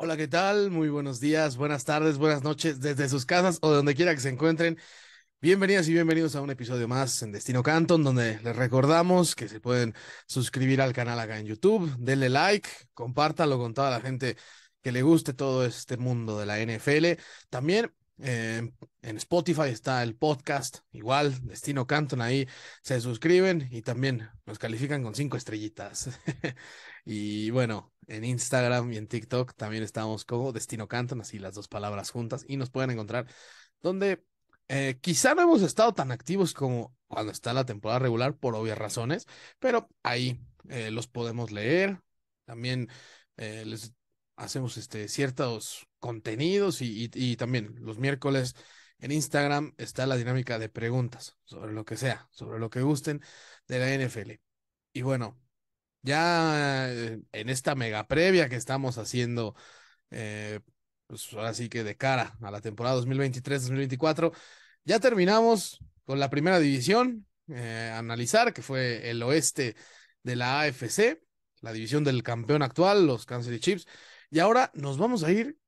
Hola, ¿qué tal? Muy buenos días, buenas tardes, buenas noches desde sus casas o de donde quiera que se encuentren. Bienvenidas y bienvenidos a un episodio más en Destino Canton, donde les recordamos que se pueden suscribir al canal acá en YouTube, denle like, compártalo con toda la gente que le guste todo este mundo de la NFL. También eh, en Spotify está el podcast, igual, Destino Canton ahí, se suscriben y también nos califican con cinco estrellitas. y bueno, en Instagram y en TikTok también estamos como Destino Canton, así las dos palabras juntas, y nos pueden encontrar donde eh, quizá no hemos estado tan activos como cuando está la temporada regular, por obvias razones, pero ahí eh, los podemos leer. También les hacemos este, ciertos contenidos y, también los miércoles en Instagram está la dinámica de preguntas sobre lo que sea, sobre lo que gusten de la NFL. Y bueno, ya eh, en esta mega previa que estamos haciendo, eh, pues ahora sí que de cara a la temporada 2023-2024, ya terminamos con la primera división, eh, a analizar, que fue el oeste de la AFC, la división del campeón actual, los Kansas City Chiefs, y ahora nos vamos a ir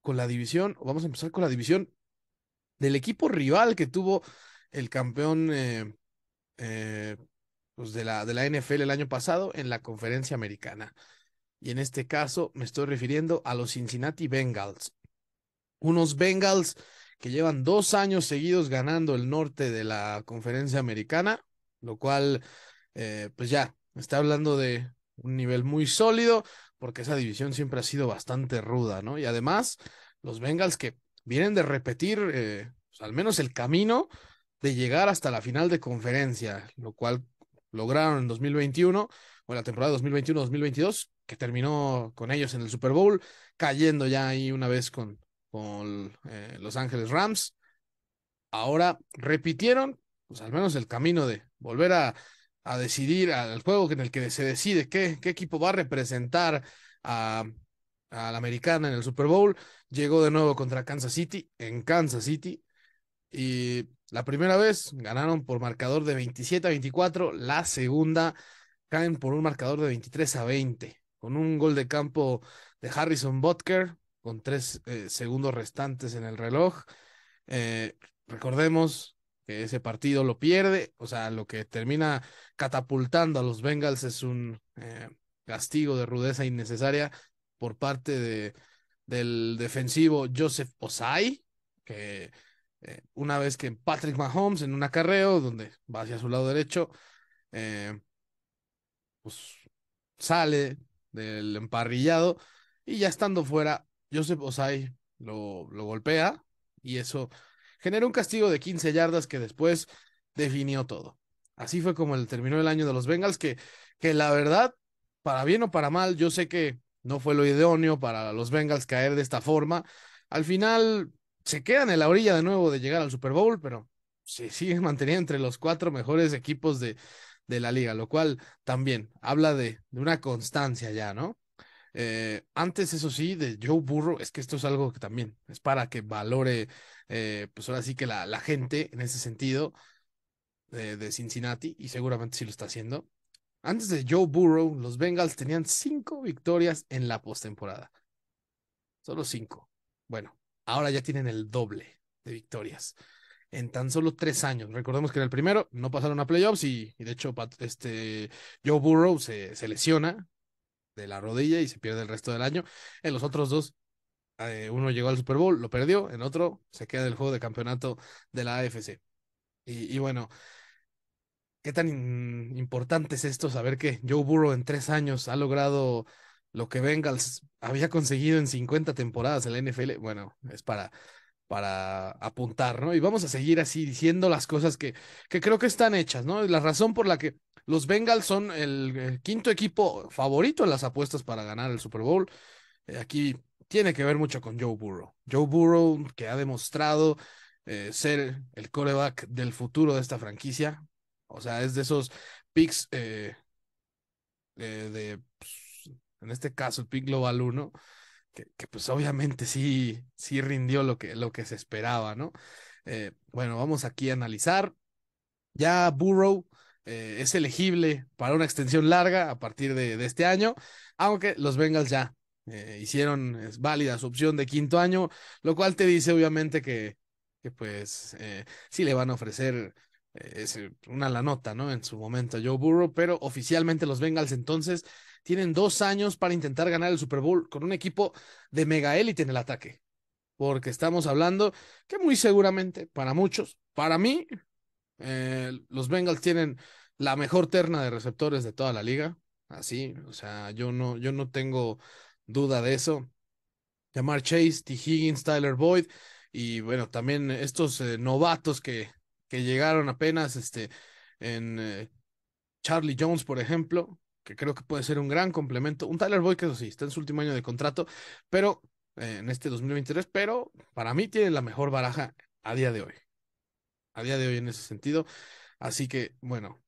con la división, o vamos a empezar con la división del equipo rival que tuvo el campeón eh, eh, pues, de, la, de la NFL el año pasado en la conferencia americana. Y en este caso me estoy refiriendo a los Cincinnati Bengals. Unos Bengals que llevan dos años seguidos ganando el norte de la conferencia americana, lo cual, eh, pues ya, está hablando de un nivel muy sólido, porque esa división siempre ha sido bastante ruda, ¿no? Y además, los Bengals que vienen de repetir eh, pues al menos el camino de llegar hasta la final de conferencia, lo cual lograron en 2021 o en la temporada 2021-2022, que terminó con ellos en el Super Bowl, cayendo ya ahí una vez con, con eh, Los Ángeles Rams. Ahora repitieron, pues al menos el camino de volver a a decidir al juego en el que se decide qué, qué equipo va a representar a, la americana en el Super Bowl. Llegó de nuevo contra Kansas City, en Kansas City. Y la primera vez ganaron por marcador de 27 a 24, la segunda caen por un marcador de 23 a 20, con un gol de campo de Harrison Butker, con tres eh, segundos restantes en el reloj. Eh, recordemos, que ese partido lo pierde, o sea, lo que termina catapultando a los Bengals es un eh, castigo de rudeza innecesaria por parte de, del defensivo Joseph Osai, que eh, una vez que Patrick Mahomes en un acarreo donde va hacia su lado derecho, eh, pues sale del emparrillado y ya estando fuera, Joseph Osai lo, lo golpea y eso generó un castigo de 15 yardas que después definió todo. Así fue como terminó el año de los Bengals, que, que la verdad, para bien o para mal, yo sé que no fue lo idóneo para los Bengals caer de esta forma. Al final se quedan en la orilla de nuevo de llegar al Super Bowl, pero se siguen manteniendo entre los cuatro mejores equipos de, de la liga, lo cual también habla de, de una constancia ya, ¿no? Eh, antes, eso sí, de Joe Burrow, es que esto es algo que también es para que valore, eh, pues ahora sí que la, gente en ese sentido de, Cincinnati, y seguramente sí lo está haciendo. Antes de Joe Burrow, los Bengals tenían cinco victorias en la postemporada. Solo cinco. Bueno, ahora ya tienen el doble de victorias en tan solo tres años. Recordemos que en el primero no pasaron a playoffs y, de hecho este, Joe Burrow se, se lesiona de la rodilla y se pierde el resto del año. En los otros dos, eh, uno llegó al Super Bowl, lo perdió, en otro se queda del juego de campeonato de la AFC. Y, bueno, ¿qué tan importante es esto? Saber que Joe Burrow en tres años ha logrado lo que Bengals había conseguido en 50 temporadas en la NFL. Bueno, es para para apuntar, ¿no? Y vamos a seguir así diciendo las cosas que, que creo que están hechas, ¿no? La razón por la que los Bengals son el, quinto equipo favorito en las apuestas para ganar el Super Bowl. Eh, aquí tiene que ver mucho con Joe Burrow. Joe Burrow que ha demostrado eh, ser el coreback del futuro de esta franquicia. O sea, es de esos picks eh, de, pues, en este caso, el pick global 1, que, que, pues obviamente sí, sí rindió lo que, lo que se esperaba, ¿no? bueno, vamos aquí a analizar. Ya Burrow eh, es elegible para una extensión larga a partir de, este año, aunque los Bengals ya eh, hicieron válida su opción de quinto año, lo cual te dice obviamente que, que pues eh, sí le van a ofrecer es una la nota, ¿no? En su momento Joe Burrow, pero oficialmente los Bengals entonces tienen dos años para intentar ganar el Super Bowl con un equipo de mega élite en el ataque. Porque estamos hablando que muy seguramente para muchos, para mí, eh, los Bengals tienen la mejor terna de receptores de toda la liga. Así, o sea, yo no, yo no tengo duda de eso. Llamar Chase, T. Higgins, Tyler Boyd y bueno, también estos eh, novatos que, que llegaron apenas este, en eh, Charlie Jones, por ejemplo, que creo que puede ser un gran complemento. Un Tyler Boyd que eso sí, está en su último año de contrato, pero en este 2023, pero para mí tiene la mejor baraja a día de hoy a día de hoy en ese sentido. Así que, bueno,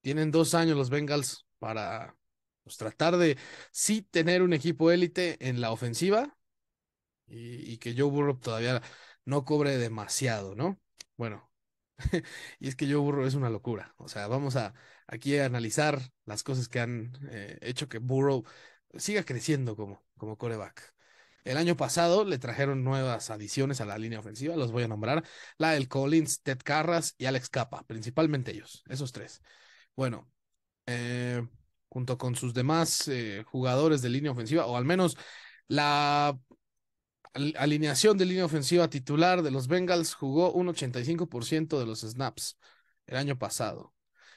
tienen dos años los Bengals para pues, tratar de sí tener un equipo élite en la ofensiva y, que Joe Burrow todavía no cobre demasiado, ¿no? Bueno, y es que Joe Burrow es una locura. O sea, vamos a aquí a analizar las cosas que han eh, hecho que Burrow siga creciendo como, como coreback. El año pasado le trajeron nuevas adiciones a la línea ofensiva, los voy a nombrar, la del Collins, Ted Carras y Alex Capa, principalmente ellos, esos tres. Bueno, eh, junto con sus demás eh, jugadores de línea ofensiva, o al menos la alineación de línea ofensiva titular de los Bengals jugó un 85% de los snaps el año pasado.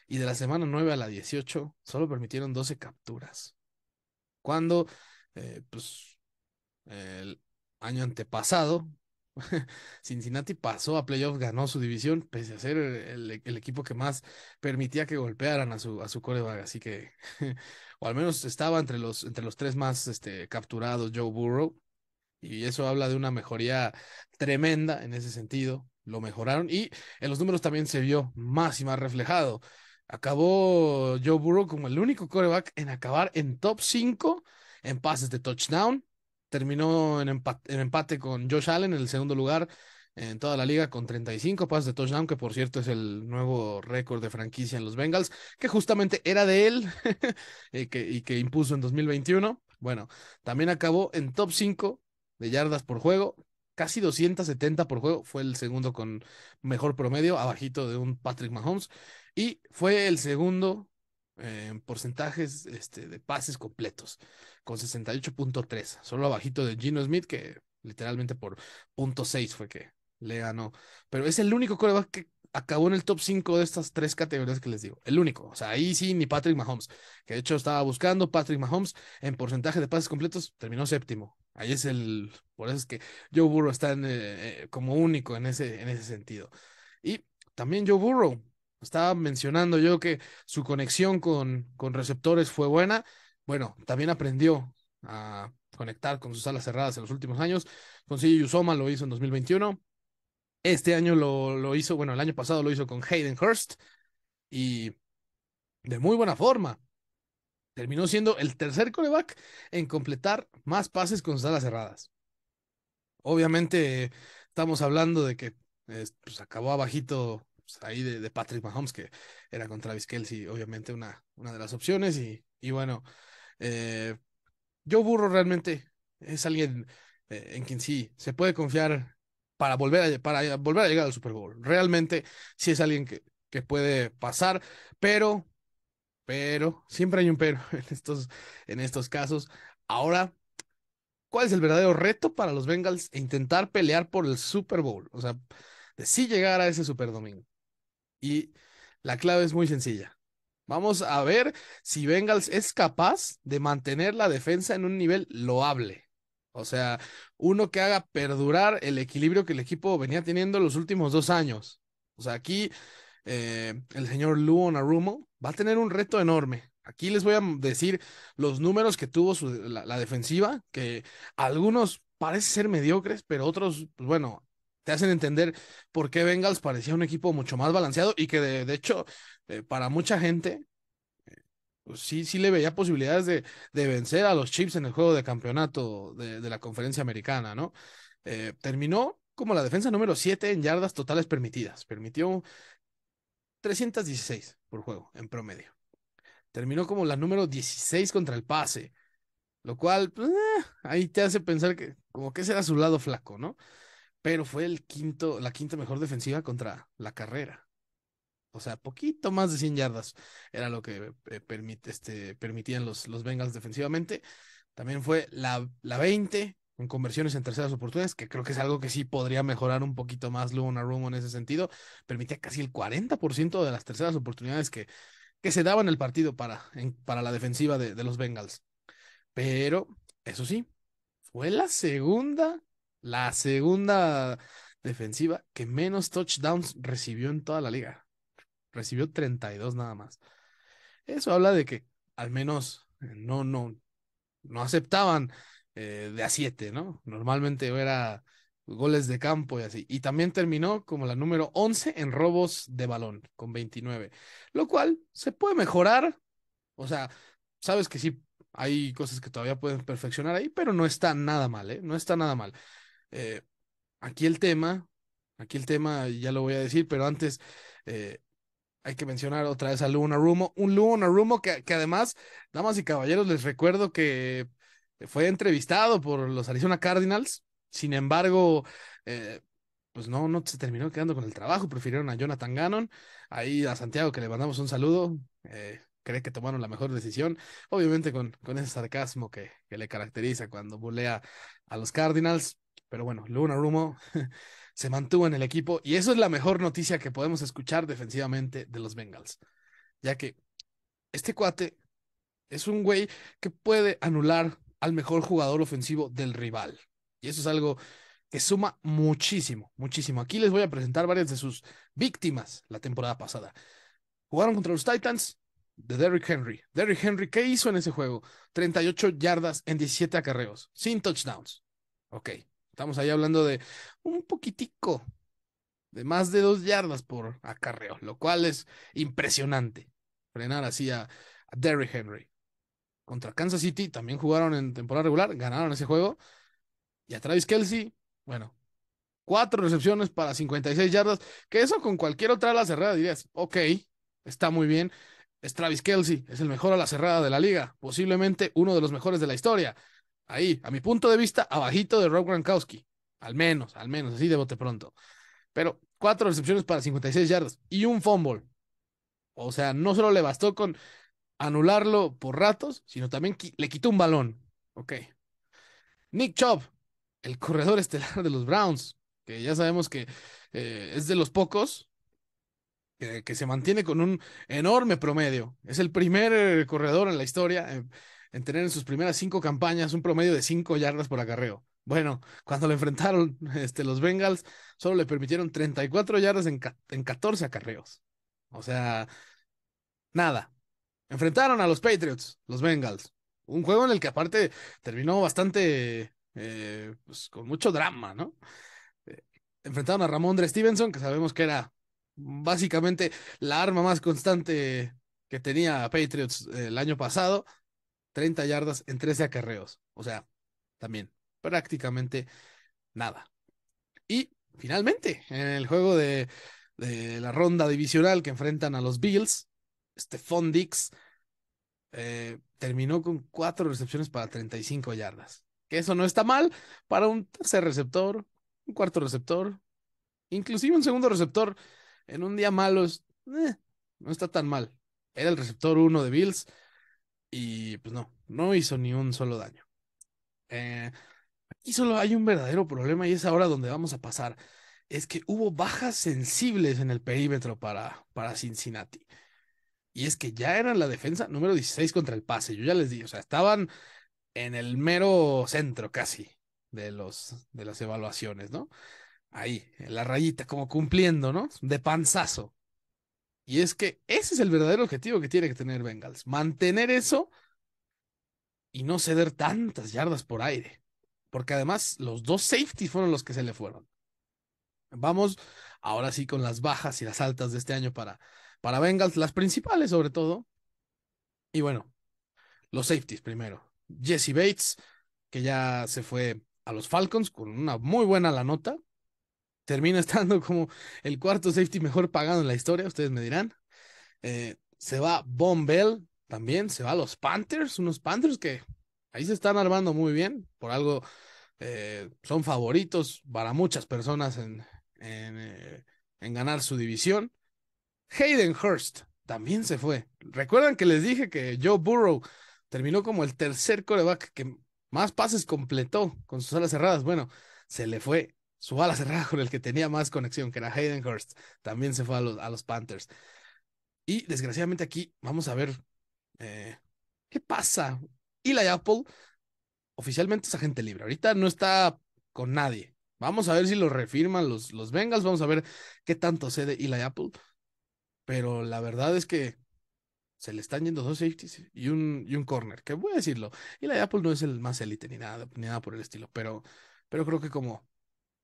Y de la semana 9 a la 18 solo permitieron 12 capturas. Cuando, eh, pues, el año antepasado, Cincinnati pasó a playoffs, ganó su división, pese a ser el, equipo que más permitía que golpearan a su, a su coreback, así que, o al menos estaba entre los, entre los tres más este, capturados, Joe Burrow, y eso habla de una mejoría tremenda en ese sentido, lo mejoraron, y en los números también se vio más y más reflejado. Acabó Joe Burrow como el único coreback en acabar en top 5 en pases de touchdown, terminó en empate, con Josh Allen en el segundo lugar en toda la liga con 35 pases de touchdown, que por cierto es el nuevo récord de franquicia en los Bengals, que justamente era de él y, que, y que impuso en 2021. Bueno, también acabó en top 5 de yardas por juego, casi 270 por juego, fue el segundo con mejor promedio, abajito de un Patrick Mahomes, y fue el segundo en porcentajes este, de pases completos, con 68.3, solo abajito de Gino Smith, que literalmente por .6 fue que le ganó. Pero es el único coreback que acabó en el top 5 de estas tres categorías que les digo. El único. O sea, ahí sí, ni Patrick Mahomes. Que de hecho estaba buscando Patrick Mahomes en porcentaje de pases completos, terminó séptimo. Ahí es el. Por eso es que Joe Burrow está eh, eh, como único en ese, en ese sentido. Y también Joe Burrow estaba mencionando yo que su conexión con, con receptores fue buena. Bueno, también aprendió a conectar con sus alas cerradas en los últimos años. Con Yusoma lo hizo en 2021. Este año lo, lo hizo, bueno, el año pasado lo hizo con Hayden Hurst y de muy buena forma. Terminó siendo el tercer coreback en completar más pases con sus alas cerradas. Obviamente estamos hablando de que eh, pues, acabó abajito pues, ahí de, Patrick Mahomes, que era contra Travis Kelsey, obviamente una, una de las opciones. Y, y bueno, yo eh, Burro realmente es alguien eh, en quien sí se puede confiar para volver a, para volver a llegar al Super Bowl. Realmente sí es alguien que, que puede pasar, pero, pero, siempre hay un pero en estos, en estos casos. Ahora, ¿cuál es el verdadero reto para los Bengals? intentar pelear por el Super Bowl, o sea, de sí llegar a ese Super Domingo. Y la clave es muy sencilla. Vamos a ver si Bengals es capaz de mantener la defensa en un nivel loable. O sea, uno que haga perdurar el equilibrio que el equipo venía teniendo los últimos dos años. O sea, aquí eh, el señor Luon Arumo va a tener un reto enorme. Aquí les voy a decir los números que tuvo la, defensiva, que algunos parece ser mediocres, pero otros, pues bueno, te hacen entender por qué Bengals parecía un equipo mucho más balanceado y que de, hecho eh, para mucha gente eh, pues sí, sí le veía posibilidades de, vencer a los Chiefs en el juego de campeonato de, la conferencia americana, ¿no? Eh, terminó como la defensa número 7 en yardas totales permitidas, permitió 316 por juego en promedio. Terminó como la número 16 contra el pase, lo cual pues, ahí te hace pensar que como que ese era su lado flaco, ¿no? pero fue el quinto, la quinta mejor defensiva contra la carrera. O sea, poquito más de 100 yardas era lo que eh, este, permitían los, los Bengals defensivamente. También fue la, la 20 en conversiones en terceras oportunidades, que creo que es algo que sí podría mejorar un poquito más Luna Rumo en ese sentido. Permitía casi el 40% de las terceras oportunidades que, que se daban el partido para, para la defensiva de los Bengals. Pero, eso sí, fue la segunda la segunda defensiva que menos touchdowns recibió en toda la liga. Recibió 32 nada más. Eso habla de que al menos eh, no, no, no aceptaban eh, de a 7, ¿no? Normalmente era goles de campo y así. Y también terminó como la número 11 en robos de balón, con 29. Lo cual se puede mejorar. O sea, sabes que sí, hay cosas que todavía pueden perfeccionar ahí, pero no está nada mal, ¿eh? No está nada mal. Eh, aquí el tema, aquí el tema ya lo voy a decir, pero antes eh, hay que mencionar otra vez a Luna Rumo, un Luna Rumo que, además, damas y caballeros, les recuerdo que fue entrevistado por los Arizona Cardinals, sin embargo, eh, pues no, no se terminó quedando con el trabajo, prefirieron a Jonathan Gannon, ahí a Santiago que le mandamos un saludo, cree que tomaron la mejor decisión, obviamente con, con ese sarcasmo que, que le caracteriza cuando bulea a los Cardinals, pero bueno, Luna Rumo se mantuvo en el equipo y eso es la mejor noticia que podemos escuchar defensivamente de los Bengals, ya que este cuate es un güey que puede anular al mejor jugador ofensivo del rival. Y eso es algo que suma muchísimo, muchísimo. Aquí les voy a presentar varias de sus víctimas la temporada pasada. Jugaron contra los Titans de Derrick Henry. Derrick Henry, ¿qué hizo en ese juego? 38 yardas en 17 acarreos, sin touchdowns. Ok, Estamos ahí hablando de un poquitico de más de dos yardas por acarreo, lo cual es impresionante. Frenar así a, Derrick Henry. Contra Kansas City también jugaron en temporada regular, ganaron ese juego. Y a Travis Kelsey, bueno, cuatro recepciones para 56 yardas, que eso con cualquier otra ala cerrada dirías, ok, está muy bien. Es Travis Kelsey, es el mejor ala cerrada de la liga, posiblemente uno de los mejores de la historia ahí, a mi punto de vista, abajito de Rob Gronkowski. Al menos, al menos, así de bote pronto. Pero cuatro recepciones para 56 yardas y un fumble. O sea, no solo le bastó con anularlo por ratos, sino también le quitó un balón. Ok. Nick Chubb, el corredor estelar de los Browns, que ya sabemos que eh, es de los pocos que, que, se mantiene con un enorme promedio. Es el primer eh, corredor en la historia eh, en tener en sus primeras cinco campañas un promedio de cinco yardas por acarreo. Bueno, cuando le enfrentaron este, los Bengals, solo le permitieron 34 yardas en, 14 acarreos. O sea, nada. Enfrentaron a los Patriots, los Bengals. Un juego en el que aparte terminó bastante, eh, pues, con mucho drama, ¿no? Eh, enfrentaron a Ramondre Stevenson, que sabemos que era básicamente la arma más constante que tenía Patriots eh, el año pasado. 30 yardas en 13 acarreos. O sea, también prácticamente nada. Y finalmente, en el juego de, la ronda divisional que enfrentan a los Bills, este Dix eh, terminó con 4 recepciones para 35 yardas. Que eso no está mal para un tercer receptor, un cuarto receptor, inclusive un segundo receptor. En un día malo eh, no está tan mal. Era el receptor 1 de Bills y pues no, no hizo ni un solo daño. Y eh, solo hay un verdadero problema y es ahora donde vamos a pasar. Es que hubo bajas sensibles en el perímetro para, para Cincinnati. Y es que ya era la defensa número 16 contra el pase. Yo ya les dije, o sea, estaban en el mero centro casi de, los, de las evaluaciones, ¿no? Ahí, en la rayita, como cumpliendo, ¿no? De panzazo. Y es que ese es el verdadero objetivo que tiene que tener Bengals, mantener eso y no ceder tantas yardas por aire. Porque además los dos safeties fueron los que se le fueron. Vamos ahora sí con las bajas y las altas de este año para, para Bengals, las principales sobre todo. Y bueno, los safeties primero. Jesse Bates, que ya se fue a los Falcons con una muy buena la nota, termina estando como el cuarto safety mejor pagado en la historia, ustedes me dirán. Eh, se va bombell Bell también, se va a los Panthers, unos Panthers que ahí se están armando muy bien, por algo eh, son favoritos para muchas personas en, eh, en, ganar su división. Hayden Hurst también se fue. Recuerdan que les dije que Joe Burrow terminó como el tercer coreback que más pases completó con sus alas cerradas. Bueno, se le fue su ala cerrada con el que tenía más conexión, que era Hayden Hurst, también se fue a los, a los Panthers. Y desgraciadamente aquí vamos a ver eh, qué pasa. Eli Apple oficialmente es agente libre. Ahorita no está con nadie. Vamos a ver si lo refirman los, los Bengals. Vamos a ver qué tanto cede Eli Apple. Pero la verdad es que se le están yendo dos safeties y un, y un corner. Que voy a decirlo. Eli Apple no es el más élite ni nada, ni nada por el estilo. Pero, pero creo que como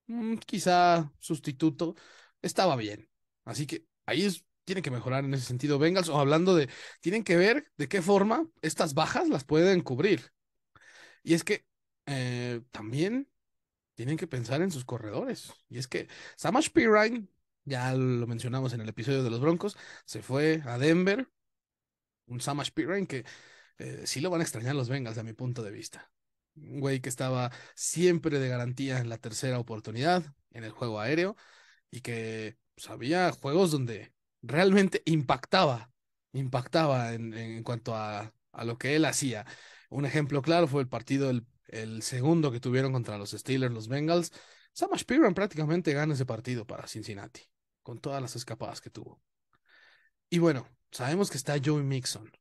Mm, quizá sustituto, estaba bien. Así que ahí es, tiene que mejorar en ese sentido Bengals, o hablando de, tienen que ver de qué forma estas bajas las pueden cubrir. Y es que eh, también tienen que pensar en sus corredores. Y es que Samash Pirine, ya lo mencionamos en el episodio de los Broncos, se fue a Denver. Un Samash Pirine que eh, sí lo van a extrañar los Bengals, a mi punto de vista un güey que estaba siempre de garantía en la tercera oportunidad, en el juego aéreo, y que sabía pues, había juegos donde realmente impactaba, impactaba en, cuanto a, lo que él hacía. Un ejemplo claro fue el partido, el, segundo que tuvieron contra los Steelers, los Bengals. Sam Piran prácticamente gana ese partido para Cincinnati, con todas las escapadas que tuvo. Y bueno, sabemos que está Joey Mixon.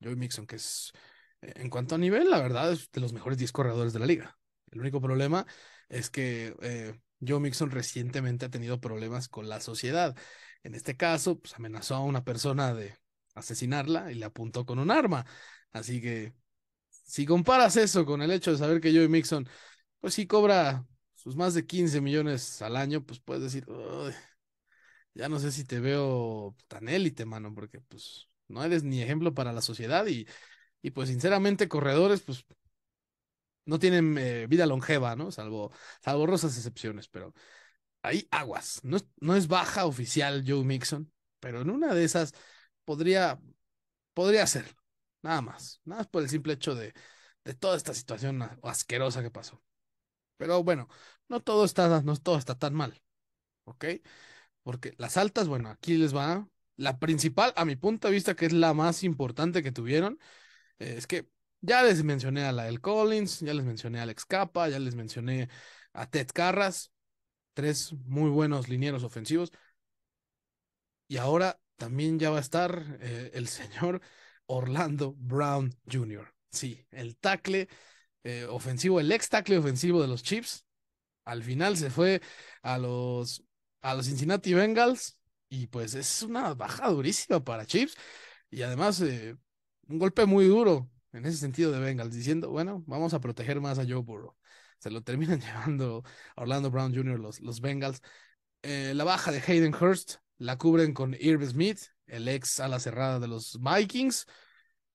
Joey Mixon, que es en cuanto a nivel, la verdad es de los mejores 10 corredores de la liga. El único problema es que eh, Joe Mixon recientemente ha tenido problemas con la sociedad. En este caso, pues amenazó a una persona de asesinarla y le apuntó con un arma. Así que si comparas eso con el hecho de saber que Joe Mixon, pues sí cobra sus más de 15 millones al año, pues puedes decir, ya no sé si te veo tan élite, mano, porque pues no eres ni ejemplo para la sociedad y y pues sinceramente, corredores, pues no tienen eh, vida longeva, ¿no? Salvo, salvo rosas excepciones, pero hay aguas. No es, no es baja oficial Joe Mixon, pero en una de esas podría, podría ser. Nada más. Nada más por el simple hecho de, de toda esta situación asquerosa que pasó. Pero bueno, no todo está, no todo está tan mal. ¿Ok? Porque las altas, bueno, aquí les va. La principal, a mi punto de vista, que es la más importante que tuvieron, eh, es que ya les mencioné a Lael Collins, ya les mencioné a Alex Capa, ya les mencioné a Ted Carras, tres muy buenos linieros ofensivos. Y ahora también ya va a estar eh, el señor Orlando Brown Jr. Sí, el tackle eh, ofensivo, el ex tackle ofensivo de los Chips. Al final se fue a los, a los Cincinnati Bengals y pues es una baja durísima para Chips. Y además, un golpe muy duro en ese sentido de Bengals, diciendo, bueno, vamos a proteger más a Joe Burrow. Se lo terminan llevando a Orlando Brown Jr., los, los Bengals. Eh, la baja de Hayden Hurst la cubren con Irv Smith, el ex ala cerrada de los Vikings.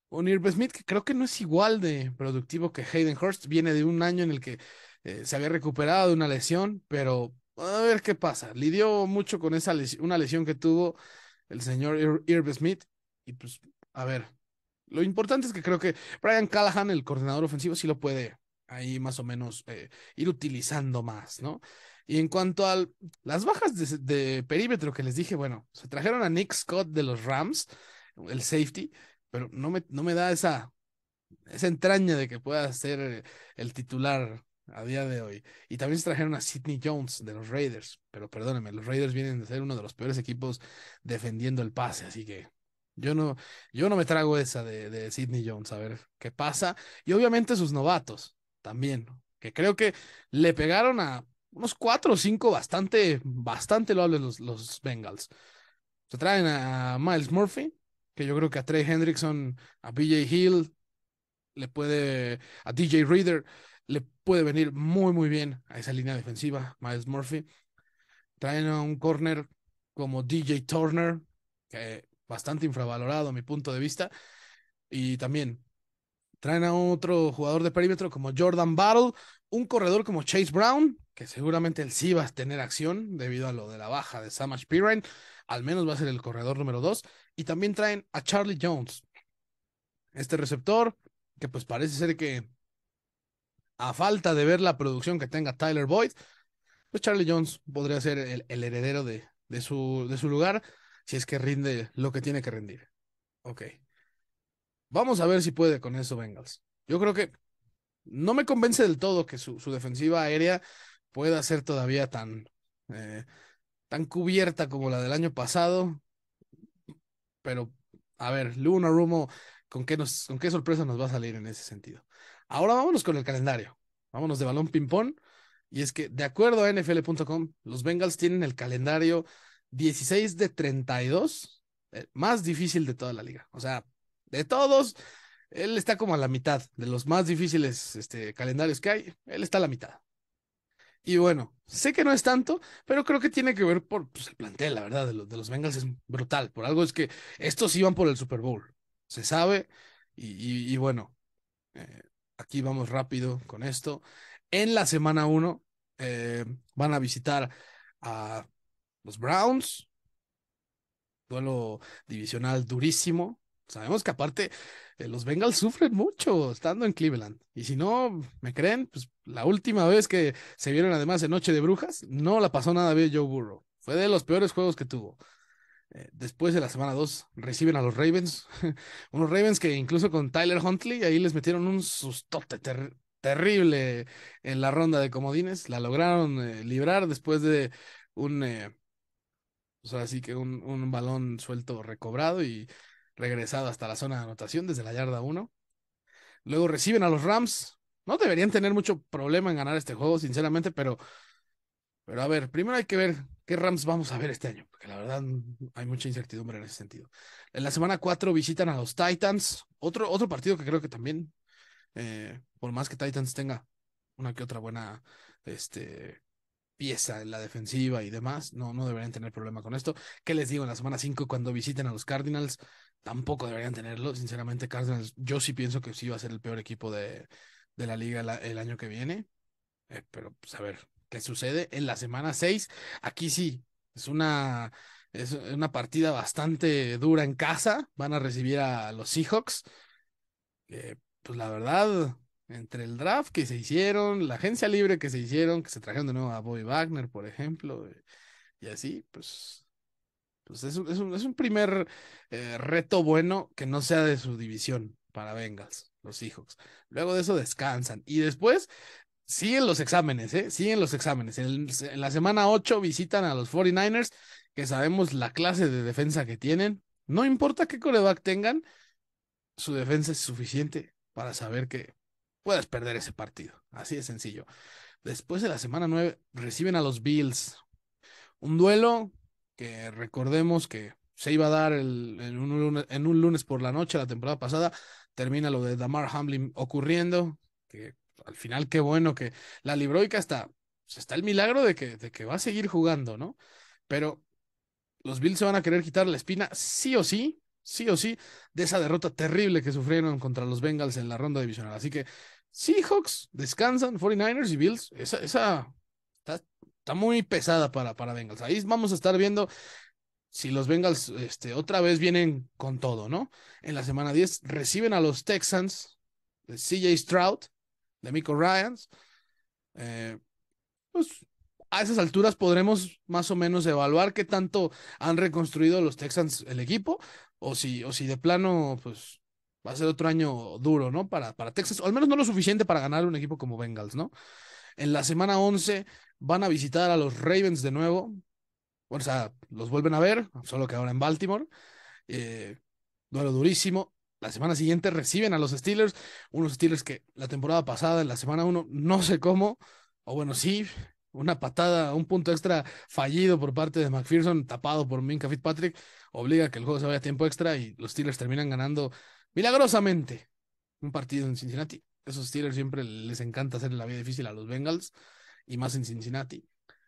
Un Irv Smith que creo que no es igual de productivo que Hayden Hurst. Viene de un año en el que eh, se había recuperado de una lesión, pero a ver qué pasa. Lidió mucho con esa una lesión que tuvo el señor Irv Smith. Y pues, a ver, lo importante es que creo que Brian Callahan, el coordinador ofensivo, sí lo puede ahí más o menos eh, ir utilizando más, ¿no? Y en cuanto a las bajas de, perímetro que les dije, bueno, se trajeron a Nick Scott de los Rams, el safety, pero no me, no me da esa, esa entraña de que pueda ser eh, el titular a día de hoy. Y también se trajeron a Sidney Jones de los Raiders, pero perdónenme, los Raiders vienen de ser uno de los peores equipos defendiendo el pase, así que yo no, yo no me trago esa de, Sidney Jones, a ver qué pasa. Y obviamente sus novatos también, que creo que le pegaron a unos cuatro o cinco bastante, bastante loables los, los Bengals. Se traen a Miles Murphy, que yo creo que a Trey Hendrickson, a BJ Hill, le puede, a DJ Reader, le puede venir muy, muy bien a esa línea defensiva, Miles Murphy. Traen a un corner como DJ Turner, que bastante infravalorado a mi punto de vista. Y también traen a otro jugador de perímetro como Jordan Battle, un corredor como Chase Brown, que seguramente él sí va a tener acción debido a lo de la baja de Samash Piran, al menos va a ser el corredor número dos, Y también traen a Charlie Jones, este receptor, que pues parece ser que a falta de ver la producción que tenga Tyler Boyd, pues Charlie Jones podría ser el, heredero de, su, de su lugar si es que rinde lo que tiene que rendir. Ok. Vamos a ver si puede con eso Bengals. Yo creo que no me convence del todo que su, su defensiva aérea pueda ser todavía tan, eh, tan cubierta como la del año pasado. Pero, a ver, Luna Rumo, ¿con qué, nos, ¿con qué sorpresa nos va a salir en ese sentido? Ahora vámonos con el calendario. Vámonos de balón ping-pong. Y es que, de acuerdo a NFL.com, los Bengals tienen el calendario 16 de 32, el eh, más difícil de toda la liga. O sea, de todos, él está como a la mitad de los más difíciles este, calendarios que hay. Él está a la mitad. Y bueno, sé que no es tanto, pero creo que tiene que ver por pues, el plantel, la verdad, de los, de los Bengals es brutal. Por algo es que estos iban por el Super Bowl. Se sabe. Y, bueno, eh, aquí vamos rápido con esto. En la semana uno eh, van a visitar a los Browns, duelo divisional durísimo. Sabemos que aparte eh, los Bengals sufren mucho estando en Cleveland. Y si no me creen, pues la última vez que se vieron además en Noche de Brujas, no la pasó nada bien Joe Burrow. Fue de los peores juegos que tuvo. Eh, después de la semana 2 reciben a los Ravens. Unos Ravens que incluso con Tyler Huntley ahí les metieron un sustote terrible en la ronda de comodines. La lograron eh, librar después de un o sea, sí que un, balón suelto recobrado y regresado hasta la zona de anotación desde la yarda 1. Luego reciben a los Rams. No deberían tener mucho problema en ganar este juego, sinceramente, pero, pero a ver, primero hay que ver qué Rams vamos a ver este año, porque la verdad mm, hay mucha incertidumbre en ese sentido. En la semana 4 visitan a los Titans, otro, otro partido que creo que también, eh, por más que Titans tenga una que otra buena este, pieza en la defensiva y demás, no, no deberían tener problema con esto. ¿Qué les digo? En la semana 5, cuando visiten a los Cardinals, tampoco deberían tenerlo. Sinceramente, Cardinals, yo sí pienso que sí va a ser el peor equipo de, de la liga el año que viene. Eh, pero, pues, a ver, ¿qué sucede? En la semana 6, aquí sí, es una, es una partida bastante dura en casa. Van a recibir a los Seahawks. Eh, pues la verdad, entre el draft que se hicieron, la agencia libre que se hicieron, que se trajeron de nuevo a Bobby Wagner, por ejemplo, eh, y así, pues, pues es, un, primer eh, reto bueno que no sea de su división para Bengals, los Seahawks. Luego de eso descansan. Y después siguen los exámenes, ¿eh? Siguen los exámenes. En, en la semana 8 visitan a los 49ers, que sabemos la clase de defensa que tienen. No importa qué coreback tengan, su defensa es suficiente para saber que puedes perder ese partido. Así de sencillo. Después de la semana 9 reciben a los Bills. Un duelo que recordemos que se iba a dar en un lunes por la noche la temporada pasada. Termina lo de Damar Hamlin ocurriendo. Que al final qué bueno que la libroica está, está el milagro de que, de que va a seguir jugando, ¿no? Pero los Bills se van a querer quitar la espina sí o sí, sí o sí, de esa derrota terrible que sufrieron contra los Bengals en la ronda divisional. Así que Seahawks descansan, 49ers y Bills. Esa, está, muy pesada para, para Bengals. Ahí vamos a estar viendo si los Bengals este, otra vez vienen con todo, ¿no? En la semana 10 reciben a los Texans de CJ Stroud, de Miko Ryans. Eh, pues a esas alturas podremos más o menos evaluar qué tanto han reconstruido los Texans el equipo o si, o si de plano, pues va a ser otro año duro, ¿no? Para, para Texas, o al menos no lo suficiente para ganar un equipo como Bengals, ¿no? En la semana 11 van a visitar a los Ravens de nuevo. O sea, los vuelven a ver, solo que ahora en Baltimore. Eh, duelo durísimo. La semana siguiente reciben a los Steelers, unos Steelers que la temporada pasada, en la semana 1, no sé cómo, o bueno, sí, una patada, un punto extra fallido por parte de McPherson, tapado por Minka Fitzpatrick, obliga a que el juego se vaya a tiempo extra y los Steelers terminan ganando milagrosamente un partido en Cincinnati. Esos Steelers siempre les encanta hacer la vida difícil a los Bengals y más en Cincinnati.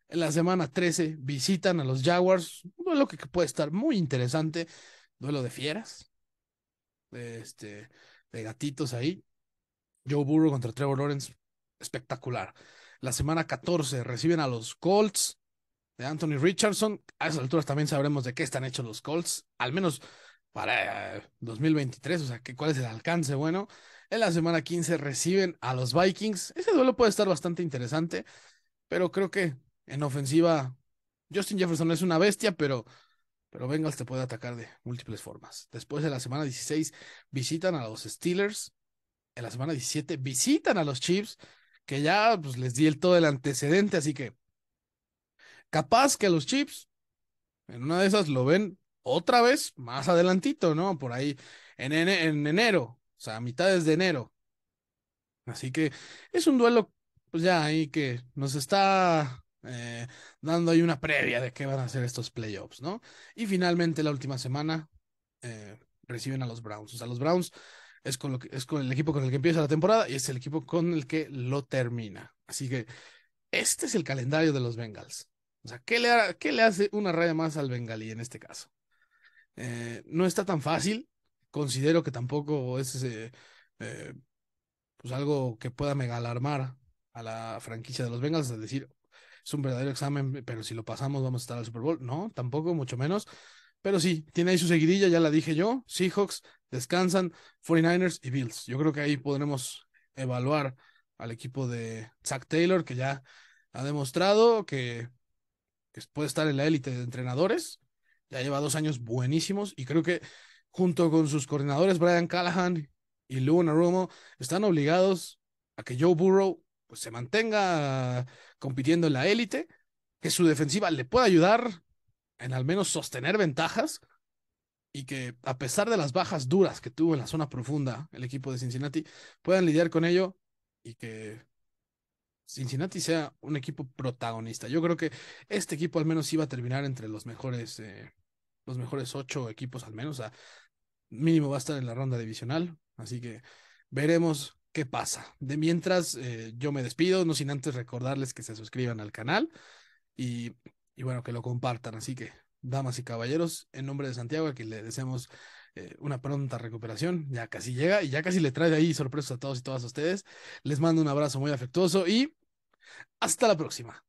En la semana 13 visitan a los Jaguars, un duelo que puede estar muy interesante, duelo de fieras, de, este, de gatitos ahí. Joe Burrow contra Trevor Lawrence, espectacular. La semana 14 reciben a los Colts de Anthony Richardson. A esas alturas también sabremos de qué están hechos los Colts. Al menos para 2023, eh, o sea, ¿cuál es el alcance? Bueno, en la semana 15 reciben a los Vikings. Ese duelo puede estar bastante interesante, pero creo que en ofensiva Justin Jefferson es una bestia, pero, pero Bengals te puede atacar de múltiples formas. Después de la semana 16 visitan a los Steelers. En la semana 17 visitan a los Chiefs, que ya pues, les di el todo el antecedente, así que capaz que los Chiefs en una de esas lo ven otra vez más adelantito, ¿no? Por ahí en, en, enero, o sea, a mitades de enero. Así que es un duelo, pues ya ahí que nos está eh, dando ahí una previa de qué van a hacer estos playoffs, ¿no? Y finalmente la última semana eh, reciben a los Browns. O sea, los Browns es con, es con el equipo con el que empieza la temporada y es el equipo con el que lo termina. Así que este es el calendario de los Bengals. O sea, ¿qué le, qué le hace una raya más al bengalí en este caso? Eh, no está tan fácil. Considero que tampoco es eh, eh, pues algo que pueda megalarmar a la franquicia de los Bengals, es decir, es un verdadero examen, pero si lo pasamos vamos a estar al Super Bowl. No, tampoco, mucho menos. Pero sí, tiene ahí su seguidilla, ya la dije yo. Seahawks descansan, 49ers y Bills. Yo creo que ahí podremos evaluar al equipo de Zach Taylor, que ya ha demostrado que puede estar en la élite de entrenadores lleva dos años buenísimos y creo que junto con sus coordinadores Brian Callahan y Luna Romo están obligados a que Joe Burrow pues, se mantenga compitiendo en la élite, que su defensiva le pueda ayudar en al menos sostener ventajas y que a pesar de las bajas duras que tuvo en la zona profunda el equipo de Cincinnati, puedan lidiar con ello y que Cincinnati sea un equipo protagonista. Yo creo que este equipo al menos iba a terminar entre los mejores eh, los mejores ocho equipos al menos, o sea, mínimo va a estar en la ronda divisional, así que veremos qué pasa. De mientras, eh, yo me despido, no sin antes recordarles que se suscriban al canal y, bueno, que lo compartan, así que, damas y caballeros, en nombre de Santiago, a le deseamos eh, una pronta recuperación, ya casi llega y ya casi le trae ahí sorpresas a todos y todas ustedes, les mando un abrazo muy afectuoso y hasta la próxima.